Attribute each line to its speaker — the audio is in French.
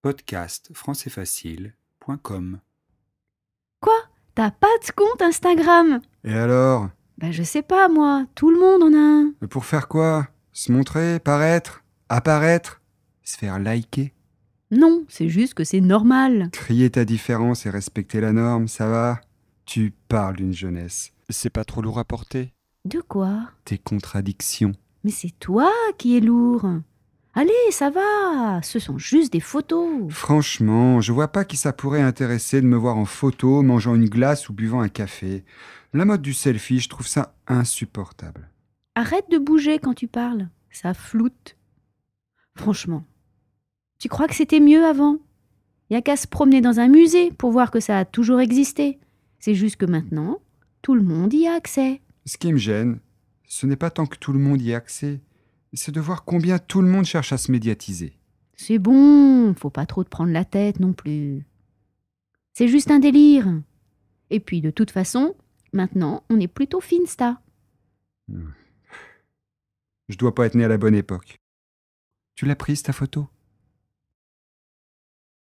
Speaker 1: Quoi
Speaker 2: T'as pas de compte Instagram
Speaker 1: Et alors
Speaker 2: Bah je sais pas moi, tout le monde en a un.
Speaker 1: Mais pour faire quoi Se montrer, paraître, apparaître, se faire liker Non, c'est juste que c'est normal. Crier ta différence et respecter la norme, ça va Tu parles d'une jeunesse. C'est pas trop lourd à porter.
Speaker 2: De quoi
Speaker 1: Tes contradictions.
Speaker 2: Mais c'est toi qui es lourd. Allez, ça va Ce sont juste des photos.
Speaker 1: Franchement, je vois pas qui ça pourrait intéresser de me voir en photo, mangeant une glace ou buvant un café. La mode du selfie, je trouve ça insupportable.
Speaker 2: Arrête de bouger quand tu parles. Ça floute. Franchement. Tu crois que c'était mieux avant Il a qu'à se promener dans un musée pour voir que ça a toujours existé. C'est juste que maintenant, tout le monde y a accès.
Speaker 1: Ce qui me gêne, ce n'est pas tant que tout le monde y a accès, c'est de voir combien tout le monde cherche à se médiatiser.
Speaker 2: C'est bon, faut pas trop te prendre la tête non plus. C'est juste un délire. Et puis de toute façon, maintenant, on est plutôt Finsta. Hmm.
Speaker 1: Je dois pas être né à la bonne époque. Tu l'as prise ta photo